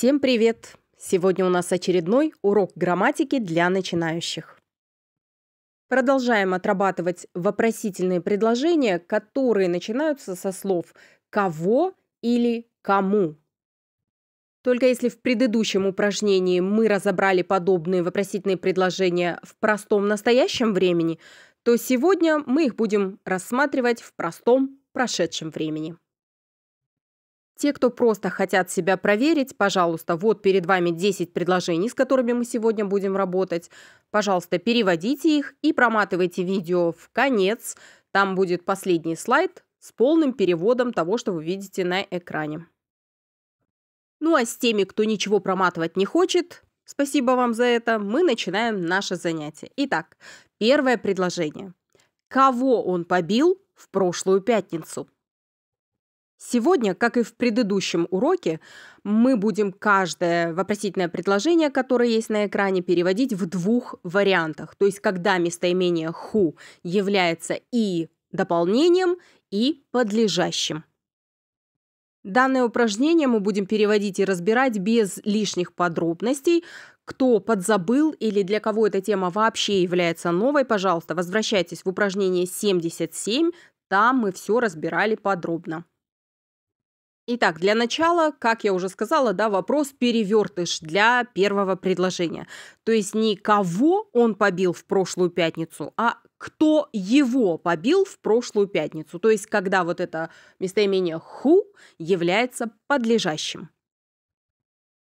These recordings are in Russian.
Всем привет! Сегодня у нас очередной урок грамматики для начинающих. Продолжаем отрабатывать вопросительные предложения, которые начинаются со слов «кого» или «кому». Только если в предыдущем упражнении мы разобрали подобные вопросительные предложения в простом настоящем времени, то сегодня мы их будем рассматривать в простом прошедшем времени. Те, кто просто хотят себя проверить, пожалуйста, вот перед вами 10 предложений, с которыми мы сегодня будем работать. Пожалуйста, переводите их и проматывайте видео в конец. Там будет последний слайд с полным переводом того, что вы видите на экране. Ну а с теми, кто ничего проматывать не хочет, спасибо вам за это, мы начинаем наше занятие. Итак, первое предложение. Кого он побил в прошлую пятницу? Сегодня, как и в предыдущем уроке, мы будем каждое вопросительное предложение, которое есть на экране, переводить в двух вариантах. То есть, когда местоимение who является и дополнением, и подлежащим. Данное упражнение мы будем переводить и разбирать без лишних подробностей. Кто подзабыл или для кого эта тема вообще является новой, пожалуйста, возвращайтесь в упражнение 77, там мы все разбирали подробно. Итак, для начала, как я уже сказала, да, вопрос перевертыш для первого предложения. То есть не кого он побил в прошлую пятницу, а кто его побил в прошлую пятницу. То есть когда вот это местоимение who является подлежащим.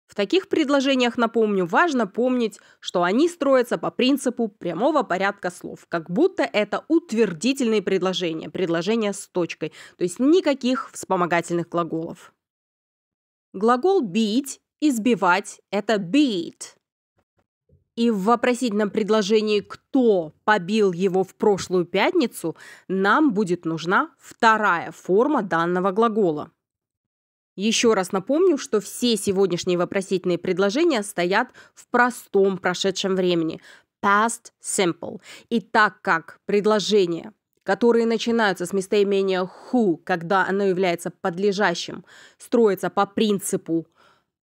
В таких предложениях, напомню, важно помнить, что они строятся по принципу прямого порядка слов, как будто это утвердительные предложения, предложения с точкой, то есть никаких вспомогательных глаголов. Глагол «бить» «избивать» – это «beat». И в вопросительном предложении «кто побил его в прошлую пятницу» нам будет нужна вторая форма данного глагола – еще раз напомню, что все сегодняшние вопросительные предложения стоят в простом прошедшем времени – past simple. И так как предложения, которые начинаются с местоимения who, когда оно является подлежащим, строятся по принципу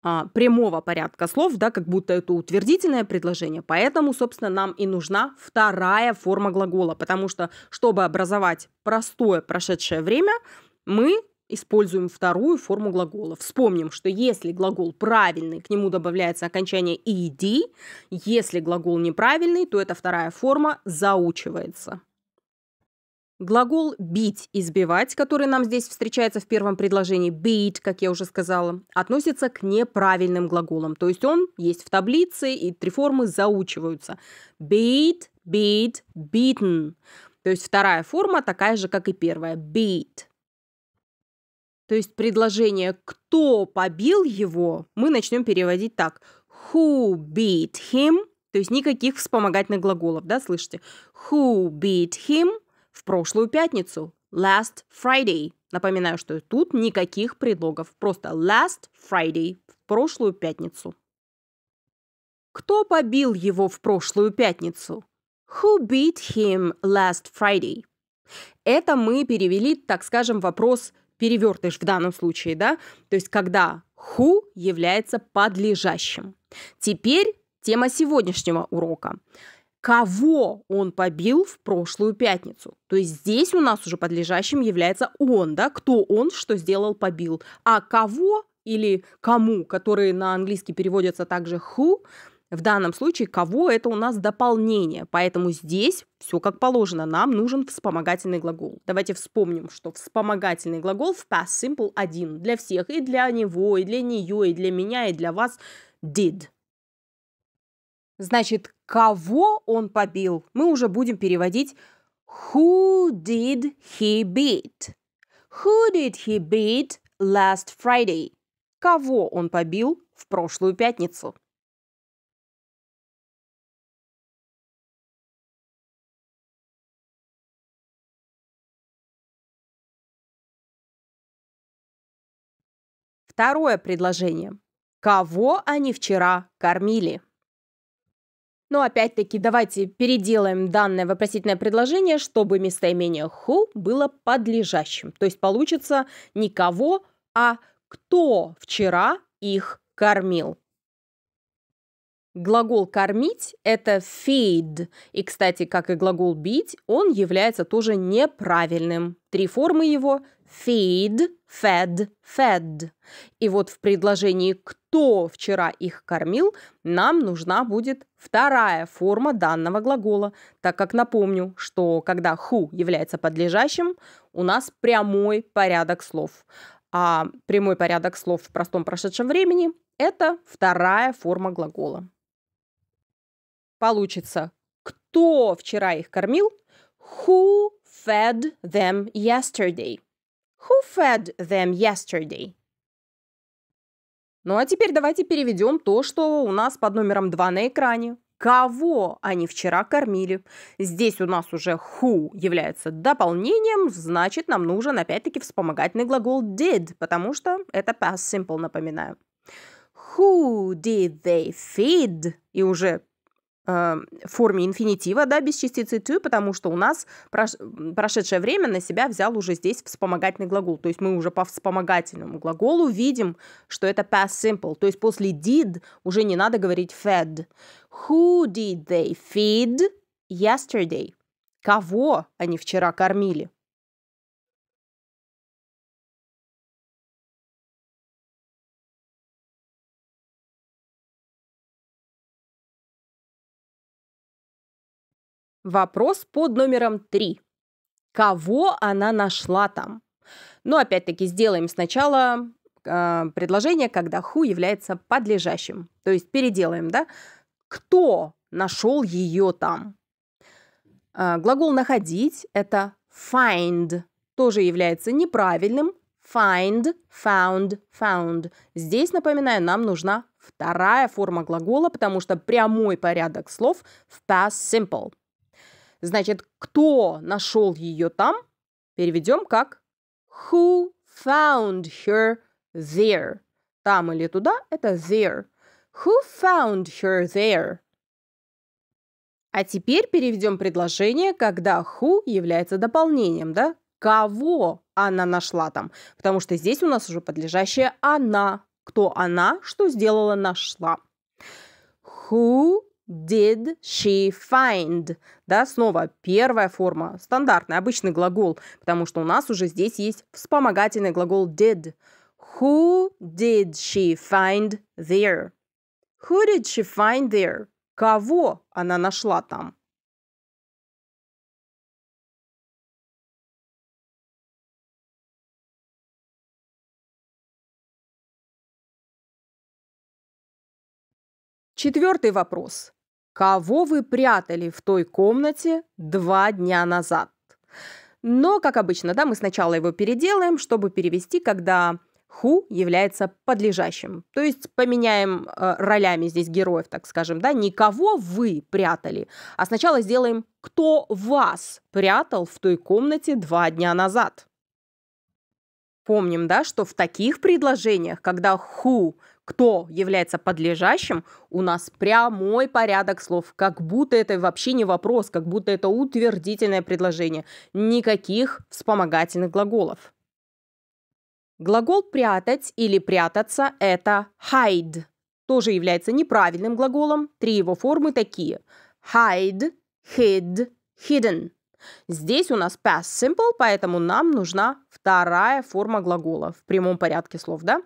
а, прямого порядка слов, да, как будто это утвердительное предложение. Поэтому, собственно, нам и нужна вторая форма глагола, потому что, чтобы образовать простое прошедшее время, мы используем вторую форму глагола. Вспомним, что если глагол правильный, к нему добавляется окончание «ed», если глагол неправильный, то эта вторая форма заучивается. Глагол «бить» – «избивать», который нам здесь встречается в первом предложении, «beat», как я уже сказала, относится к неправильным глаголам. То есть он есть в таблице, и три формы заучиваются. «Beat», «beat», «beaten». То есть вторая форма такая же, как и первая – «beat». То есть предложение «кто побил его» мы начнем переводить так. Who beat him? То есть никаких вспомогательных глаголов, да, слышите? Who beat him в прошлую пятницу? Last Friday. Напоминаю, что тут никаких предлогов. Просто last Friday в прошлую пятницу. Кто побил его в прошлую пятницу? Who beat him last Friday? Это мы перевели, так скажем, вопрос перевертыш в данном случае, да, то есть когда who является подлежащим. Теперь тема сегодняшнего урока. Кого он побил в прошлую пятницу? То есть здесь у нас уже подлежащим является он, да, кто он, что сделал, побил. А кого или кому, которые на английский переводятся также who, в данном случае кого это у нас дополнение, поэтому здесь все как положено, нам нужен вспомогательный глагол. Давайте вспомним, что вспомогательный глагол в past simple один для всех, и для него, и для нее, и для меня, и для вас did. Значит, кого он побил, мы уже будем переводить Who did he beat? Who did he beat last Friday? Кого он побил в прошлую пятницу? Второе предложение. Кого они вчера кормили? Но ну, опять-таки давайте переделаем данное вопросительное предложение, чтобы местоимение who было подлежащим. То есть получится не кого, а кто вчера их кормил. Глагол «кормить» – это feed. И, кстати, как и глагол «бить», он является тоже неправильным. Три формы его – feed, fed, fed. И вот в предложении «кто вчера их кормил» нам нужна будет вторая форма данного глагола, так как напомню, что когда who является подлежащим, у нас прямой порядок слов. А прямой порядок слов в простом прошедшем времени – это вторая форма глагола. Получится «кто вчера их кормил» – who fed them yesterday – Who fed them yesterday? Ну а теперь давайте переведем то, что у нас под номером 2 на экране. Кого они вчера кормили? Здесь у нас уже who является дополнением, значит нам нужен опять-таки вспомогательный глагол did, потому что это past simple, напоминаю. Who did they feed? И уже Эм, форме инфинитива, да, без частицы to, потому что у нас прошедшее время на себя взял уже здесь вспомогательный глагол. То есть мы уже по вспомогательному глаголу видим, что это past simple. То есть после did уже не надо говорить fed. Who did they feed yesterday? Кого они вчера кормили? Вопрос под номером три. Кого она нашла там? Но ну, опять-таки сделаем сначала э, предложение, когда ху является подлежащим. То есть переделаем, да? Кто нашел ее там? Э, глагол находить это find, тоже является неправильным. Find, found, found. Здесь, напоминаю, нам нужна вторая форма глагола, потому что прямой порядок слов в past simple. Значит, кто нашел ее там, переведем как Who found her there? Там или туда – это there. Who found her there? А теперь переведем предложение, когда who является дополнением, да? Кого она нашла там? Потому что здесь у нас уже подлежащее она. Кто она, что сделала, нашла. Who Did she find? Да, снова первая форма, стандартный, обычный глагол, потому что у нас уже здесь есть вспомогательный глагол did. Who did she find there? Who did she find there? Кого она нашла там? Четвертый вопрос кого вы прятали в той комнате два дня назад. Но, как обычно, да, мы сначала его переделаем, чтобы перевести, когда ху является подлежащим. То есть поменяем э, ролями здесь героев, так скажем, да, не кого вы прятали, а сначала сделаем, кто вас прятал в той комнате два дня назад. Помним, да, что в таких предложениях, когда who кто является подлежащим, у нас прямой порядок слов, как будто это вообще не вопрос, как будто это утвердительное предложение. Никаких вспомогательных глаголов. Глагол «прятать» или «прятаться» – это hide. Тоже является неправильным глаголом. Три его формы такие – hide, hid, hidden. Здесь у нас past simple, поэтому нам нужна вторая форма глагола в прямом порядке слов, да?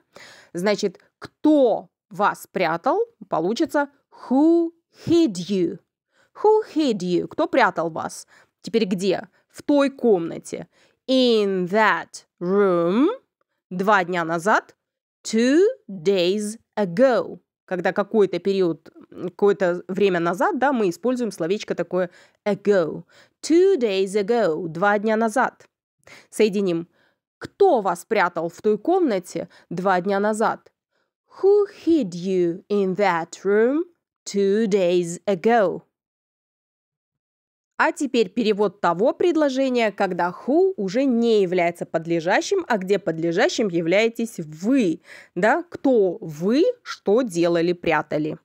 Значит, кто вас прятал, получится who hid you. Who hid you? Кто прятал вас? Теперь где? В той комнате. In that room. Два дня назад. Two days ago. Когда какой-то период, какое-то время назад, да, мы используем словечко такое ago. Two days ago. Два дня назад. Соединим. Кто вас прятал в той комнате два дня назад? Who hid you in that room two days ago? А теперь перевод того предложения, когда who уже не является подлежащим, а где подлежащим являетесь вы. Да? Кто вы, что делали, прятали.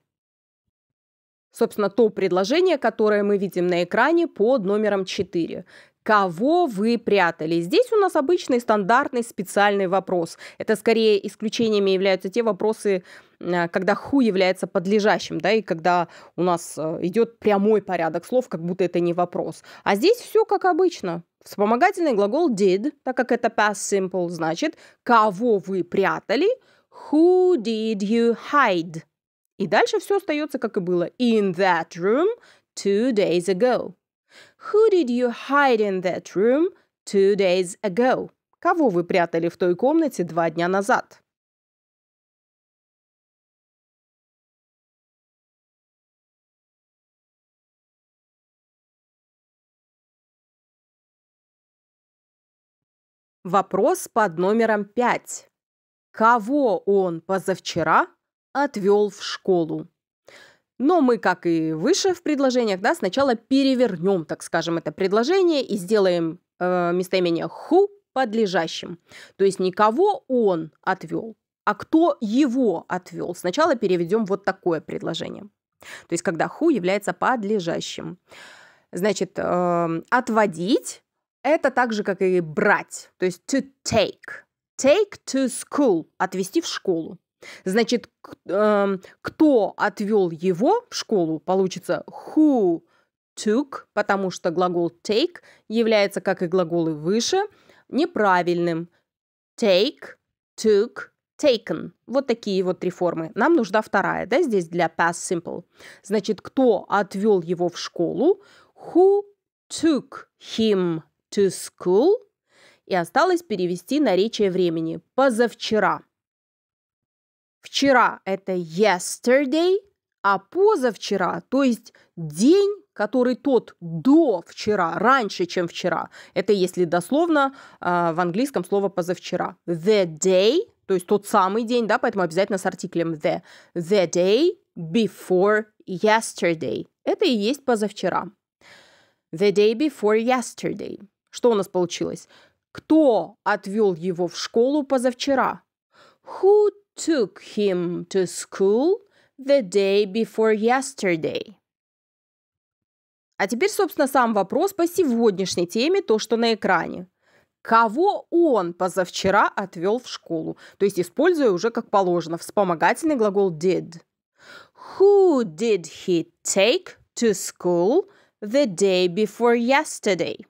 Собственно, то предложение, которое мы видим на экране под номером 4 кого вы прятали. Здесь у нас обычный стандартный специальный вопрос. Это скорее исключениями являются те вопросы, э, когда ху является подлежащим, да, и когда у нас э, идет прямой порядок слов, как будто это не вопрос. А здесь все как обычно. Вспомогательный глагол did, так как это past simple, значит, кого вы прятали, who did you hide. И дальше все остается, как и было. In that room two days ago. Who did you hide in that room two days ago? Кого вы прятали в той комнате два дня назад? Вопрос под номером пять. Кого он позавчера отвел в школу? Но мы, как и выше в предложениях, да, сначала перевернем, так скажем, это предложение и сделаем э, местоимение who подлежащим. То есть никого он отвел, а кто его отвел. Сначала переведем вот такое предложение. То есть когда who является подлежащим. Значит, э, отводить это так же, как и брать. То есть to take. Take to school. Отвести в школу. Значит, эм, кто отвел его в школу, получится who took, потому что глагол take является, как и глаголы выше, неправильным. Take, took, taken. Вот такие вот три формы. Нам нужна вторая, да, здесь для past simple. Значит, кто отвел его в школу? Who took him to school? И осталось перевести наречие времени. Позавчера. Вчера это yesterday, а позавчера, то есть день, который тот до вчера, раньше, чем вчера. Это если дословно а, в английском слово позавчера. The day, то есть тот самый день, да, поэтому обязательно с артиклем the. The day before yesterday. Это и есть позавчера. The day before yesterday. Что у нас получилось? Кто отвел его в школу позавчера? Who took him to school the day before yesterday. А теперь, собственно, сам вопрос по сегодняшней теме, то, что на экране. Кого он позавчера отвел в школу? То есть, используя уже как положено вспомогательный глагол did. Who did he take to school the day before yesterday?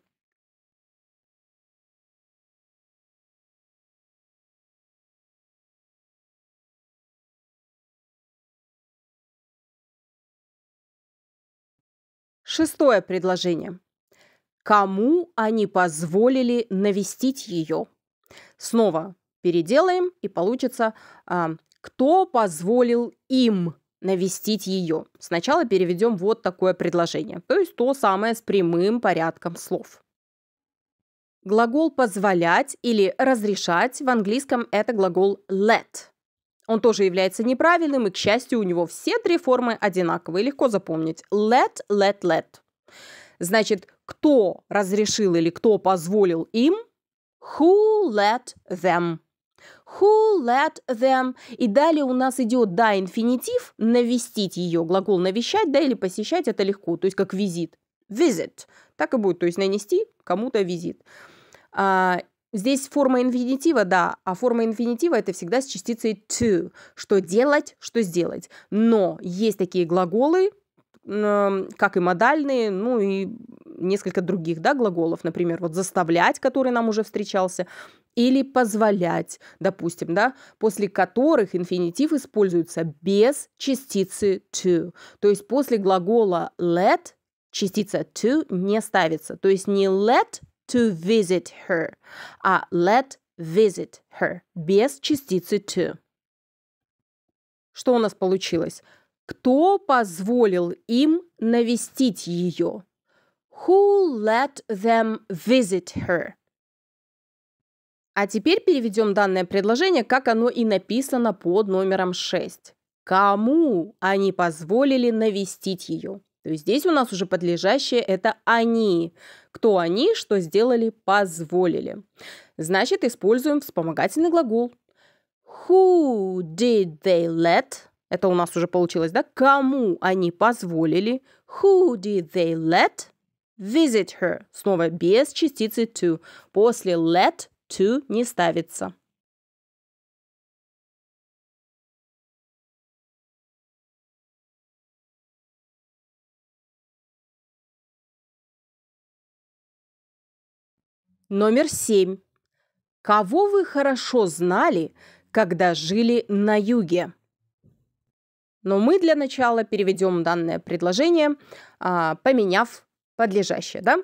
Шестое предложение. Кому они позволили навестить ее? Снова переделаем, и получится а, «Кто позволил им навестить ее?» Сначала переведем вот такое предложение, то есть то самое с прямым порядком слов. Глагол «позволять» или «разрешать» в английском это глагол «let», он тоже является неправильным, и, к счастью, у него все три формы одинаковые. Легко запомнить. Let, let, let. Значит, кто разрешил или кто позволил им? Who let them? Who let them? И далее у нас идет, да, инфинитив, навестить ее, глагол навещать, да, или посещать, это легко, то есть как визит. Visit. Так и будет, то есть нанести кому-то визит. А, Здесь форма инфинитива, да, а форма инфинитива это всегда с частицей to, что делать, что сделать. Но есть такие глаголы, как и модальные, ну и несколько других да, глаголов, например, вот заставлять, который нам уже встречался, или позволять, допустим, да, после которых инфинитив используется без частицы to. То есть после глагола let частица to не ставится. То есть не let to visit her, а let visit her без частицы to. Что у нас получилось? Кто позволил им навестить ее? Who let them visit her? А теперь переведем данное предложение, как оно и написано под номером 6. Кому они позволили навестить ее? То есть здесь у нас уже подлежащее это они. Кто они, что сделали, позволили. Значит, используем вспомогательный глагол. Who did they let? Это у нас уже получилось, да? Кому они позволили? Who did they let visit her? Снова без частицы to. После let to не ставится. Номер семь. Кого вы хорошо знали, когда жили на юге? Но мы для начала переведем данное предложение, а, поменяв подлежащее, да?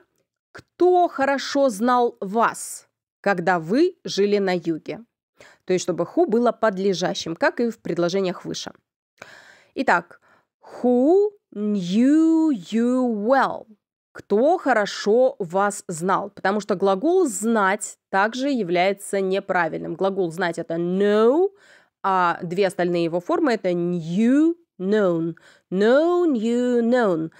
Кто хорошо знал вас, когда вы жили на юге? То есть, чтобы who было подлежащим, как и в предложениях выше. Итак, who knew you well кто хорошо вас знал, потому что глагол «знать» также является неправильным. Глагол «знать» — это know, а две остальные его формы — это knew, known. Known, you, known.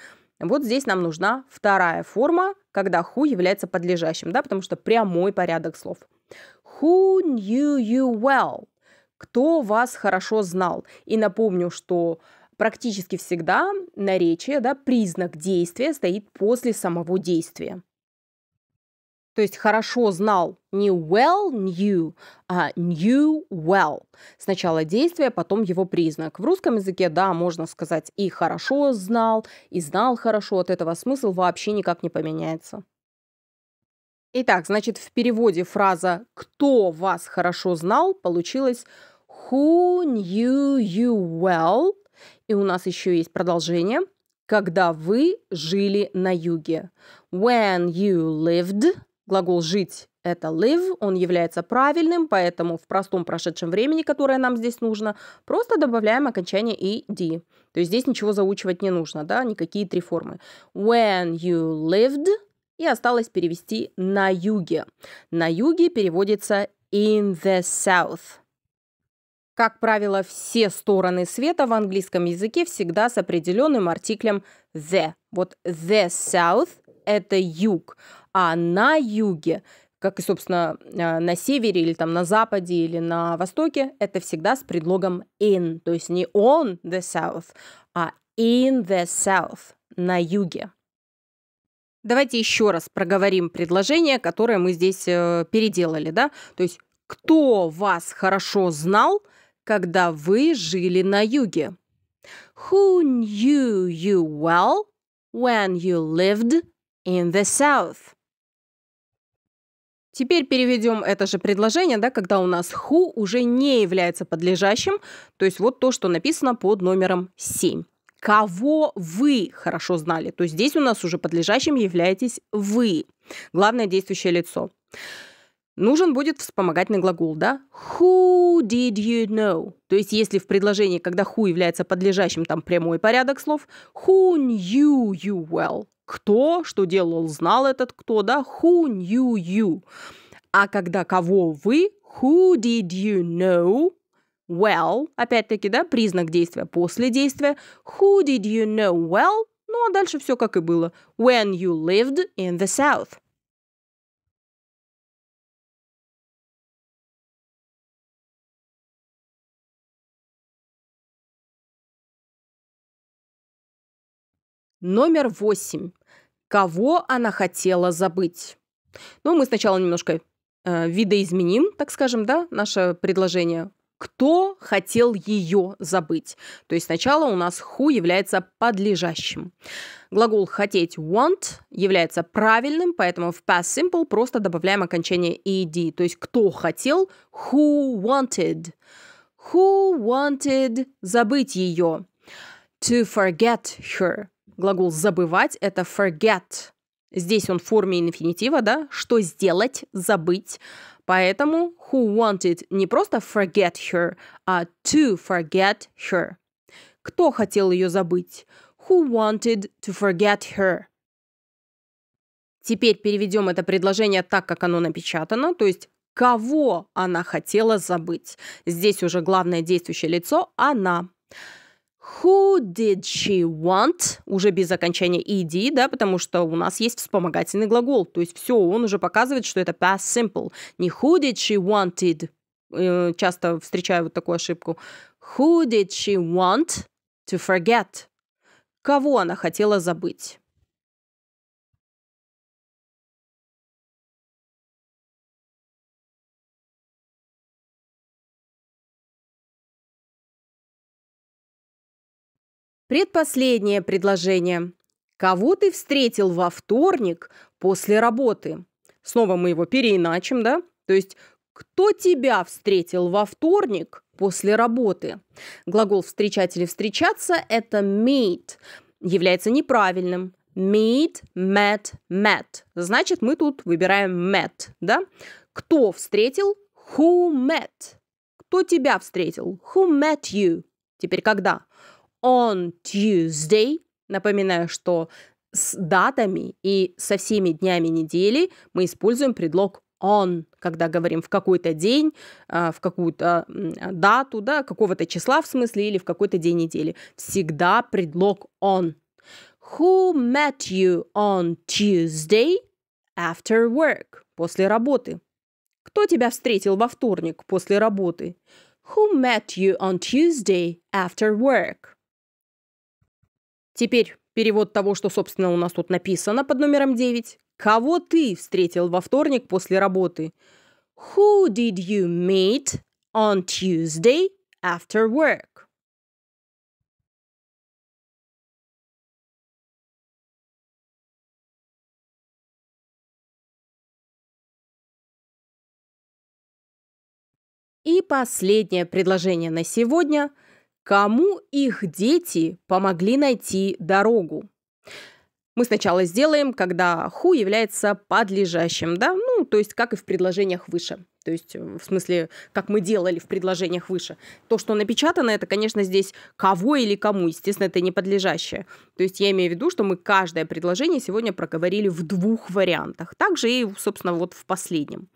Вот здесь нам нужна вторая форма, когда who является подлежащим, да, потому что прямой порядок слов. Who knew you well? Кто вас хорошо знал? И напомню, что практически всегда наречие, да, признак действия стоит после самого действия. То есть хорошо знал не well knew, а knew well. Сначала действие, потом его признак. В русском языке, да, можно сказать и хорошо знал, и знал хорошо. От этого смысл вообще никак не поменяется. Итак, значит, в переводе фраза «кто вас хорошо знал» получилась «who knew you well» И у нас еще есть продолжение. Когда вы жили на юге. When you lived. Глагол «жить» – это live, он является правильным, поэтому в простом прошедшем времени, которое нам здесь нужно, просто добавляем окончание «ed». То есть здесь ничего заучивать не нужно, да, никакие три формы. When you lived и осталось перевести на юге. На юге переводится in the south. Как правило, все стороны света в английском языке всегда с определенным артиклем the. Вот the south – это юг, а на юге как и, собственно, э, на севере или там на западе или на востоке, это всегда с предлогом in, то есть не on the south, а in the south, на юге. Давайте еще раз проговорим предложение, которое мы здесь э, переделали, да, то есть кто вас хорошо знал – когда вы жили на юге. Who knew you well when you lived in the South? Теперь переведем это же предложение, да, когда у нас who уже не является подлежащим, то есть вот то, что написано под номером 7. Кого вы хорошо знали, то здесь у нас уже подлежащим являетесь вы, главное действующее лицо. Нужен будет вспомогательный глагол, да? Who did you know? То есть, если в предложении, когда who является подлежащим, там прямой порядок слов, who knew you well? Кто, что делал, знал этот кто, да? Who knew you? А когда кого вы, who did you know? Well, опять-таки, да, признак действия после действия. Who did you know well? Ну, а дальше все как и было. When you lived in the South. Номер восемь. Кого она хотела забыть? Ну, мы сначала немножко э, видоизменим, так скажем, да, наше предложение. Кто хотел ее забыть? То есть сначала у нас who является подлежащим. Глагол «хотеть» want является правильным, поэтому в past simple просто добавляем окончание ed, то есть кто хотел, who wanted. Who wanted забыть ее? To forget her. Глагол «забывать» — это forget. Здесь он в форме инфинитива, да? Что сделать, забыть. Поэтому who wanted не просто forget her, а to forget her. Кто хотел ее забыть? Who wanted to forget her? Теперь переведем это предложение так, как оно напечатано, то есть кого она хотела забыть. Здесь уже главное действующее лицо – она. Who did she want? Уже без окончания ed, да, потому что у нас есть вспомогательный глагол. То есть все, он уже показывает, что это past simple. Не who did she wanted. Э, часто встречаю вот такую ошибку. Who did she want to forget? Кого она хотела забыть? Предпоследнее предложение. Кого ты встретил во вторник после работы? Снова мы его переиначим, да? То есть, кто тебя встретил во вторник после работы? Глагол «встречать» или «встречаться» – это meet, является неправильным. Meet, met, met. Значит, мы тут выбираем met, да? Кто встретил? Who met? Кто тебя встретил? Who met you? Теперь когда? Когда? on Tuesday. Напоминаю, что с датами и со всеми днями недели мы используем предлог on, когда говорим в какой-то день, а, в какую-то дату, да, какого-то числа в смысле или в какой-то день недели. Всегда предлог on. Who met you on Tuesday after work? После работы. Кто тебя встретил во вторник после работы? Who met you on Tuesday after work? Теперь перевод того, что, собственно, у нас тут написано под номером 9. Кого ты встретил во вторник после работы? Who did you meet on Tuesday after work? И последнее предложение на сегодня – Кому их дети помогли найти дорогу? Мы сначала сделаем, когда ху является подлежащим, да, ну, то есть как и в предложениях выше. То есть, э, в смысле, как мы делали в предложениях выше. То, что напечатано, это, конечно, здесь кого или кому. Естественно, это не подлежащее. То есть, я имею в виду, что мы каждое предложение сегодня проговорили в двух вариантах. Также и, собственно, вот в последнем.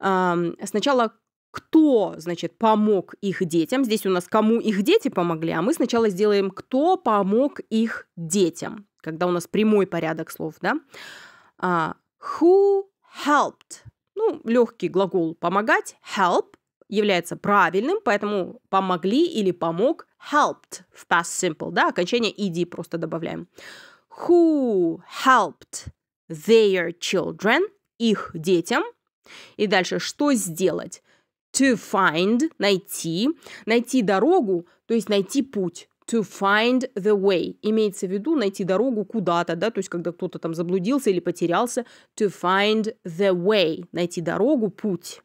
Сначала кто, значит, помог их детям. Здесь у нас кому их дети помогли, а мы сначала сделаем кто помог их детям, когда у нас прямой порядок слов, да. А, who helped. Ну, легкий глагол помогать, help, является правильным, поэтому помогли или помог helped в past simple, да, окончание ed просто добавляем. Who helped their children, их детям. И дальше, что сделать? to find – найти, найти дорогу, то есть найти путь to find the way. Имеется в виду найти дорогу куда-то, да, то есть когда кто-то там заблудился или потерялся, to find the way, найти дорогу, путь.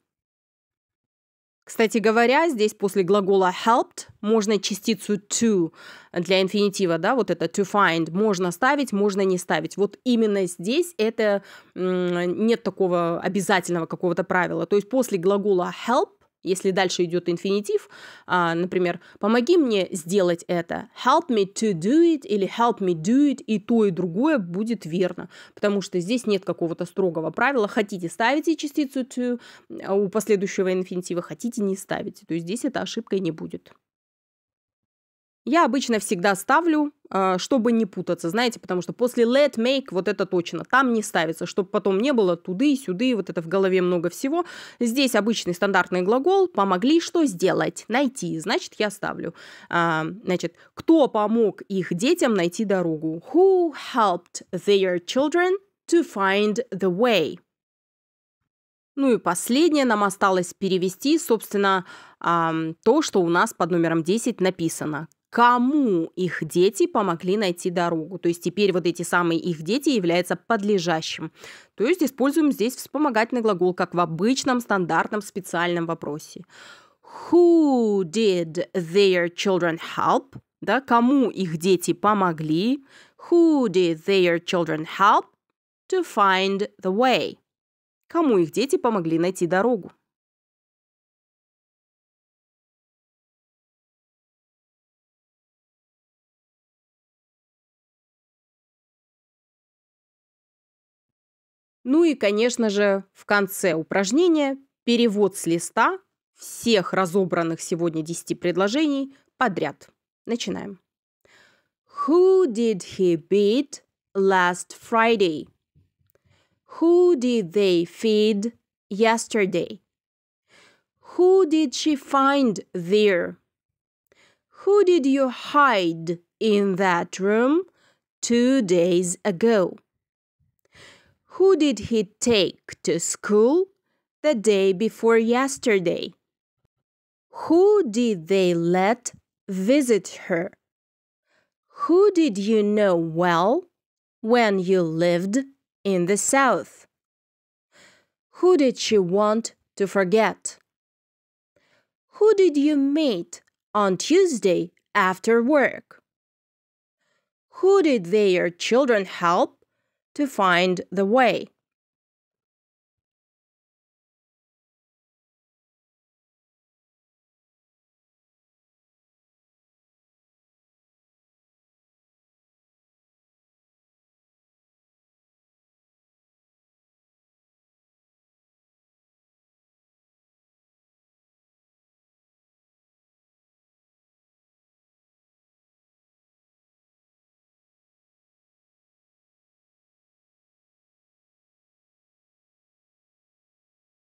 Кстати говоря, здесь после глагола helped можно частицу to для инфинитива, да, вот это to find, можно ставить, можно не ставить. Вот именно здесь это нет такого обязательного какого-то правила. То есть после глагола help если дальше идет инфинитив, а, например, помоги мне сделать это, help me to do it или help me do it, и то, и другое будет верно, потому что здесь нет какого-то строгого правила. Хотите, ставите частицу to у последующего инфинитива, хотите, не ставите. То есть здесь эта ошибка не будет. Я обычно всегда ставлю, а, чтобы не путаться, знаете, потому что после let, make, вот это точно, там не ставится, чтобы потом не было туды, и сюды, вот это в голове много всего. Здесь обычный стандартный глагол «помогли что сделать?» «Найти», значит, я ставлю. А, значит, кто помог их детям найти дорогу? Who helped their children to find the way? Ну и последнее нам осталось перевести, собственно, то, что у нас под номером 10 написано кому их дети помогли найти дорогу. То есть теперь вот эти самые их дети являются подлежащим. То есть используем здесь вспомогательный глагол, как в обычном стандартном специальном вопросе. Who did their children help? Да, кому их дети помогли? Who did their children help to find the way? Кому их дети помогли найти дорогу? Ну и, конечно же, в конце упражнения перевод с листа всех разобранных сегодня 10 предложений подряд. Начинаем. Who did he beat last Friday? Who did they feed yesterday? Who did she find there? Who did you hide in that room two days ago? Who did he take to school the day before yesterday? Who did they let visit her? Who did you know well when you lived in the South? Who did she want to forget? Who did you meet on Tuesday after work? Who did their children help? to find the way.